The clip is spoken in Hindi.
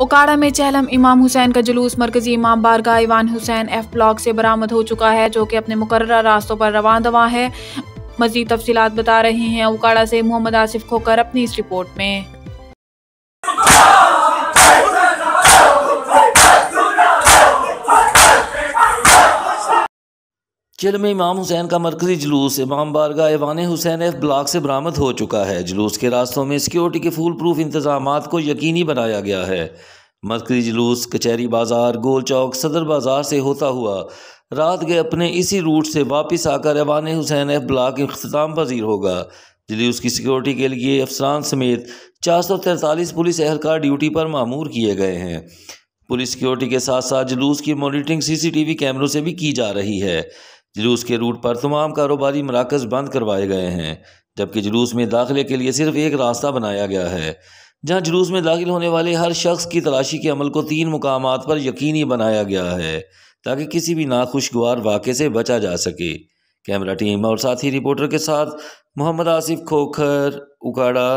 ओकाड़ा में चहलम इमाम हुसैन का जुलूस मरकजी इमाम बारगाह इवान हुसैन एफ ब्लॉक से बरामद हो चुका है जो कि अपने मुकर्र रास्तों पर रवान दवा है मजीद तफसीत बता रहे हैं उकाड़ा से मोहम्मद आसिफ खोकर अपनी इस रिपोर्ट में चिल में इमाम हुसैन का मरकजी जुलूस इमाम बारगा ऐवान हुसैन एफ ब्लाक से बरामद हो चुका है जुलूस के रास्तों में सिक्योरिटी के फूल प्रूफ इंतजाम को यकीनी बनाया गया है मरकजी जुलूस कचहरी बाज़ार गोल चौक सदर बाज़ार से होता हुआ रात गए अपने इसी रूट से वापस आकर एवान हुसैन एफ ब्लाक अख्ताम पजीर होगा जुलूस की सिक्योरिटी के लिए अफसरान समेत चार सौ तैंतालीस पुलिस एहलकार ड्यूटी पर मामूर किए गए हैं पुलिस सिक्योरिटी के साथ साथ जुलूस की मॉनिटरिंग वी कैमरों से भी की जा रही है जुलूस के रूट पर तमाम कारोबारी मराकज़ बंद करवाए गए हैं जबकि जुलूस में दाखिले के लिए सिर्फ एक रास्ता बनाया गया है जहाँ जुलूस में दाखिल होने वाले हर शख्स की तलाशी के अमल को तीन मुकाम पर यकीनी बनाया गया है ताकि किसी भी नाखुशगवार वाक़े से बचा जा सके कैमरा टीम और साथी रिपोर्टर के साथ मोहम्मद आसिफ खोखर उकाड़ा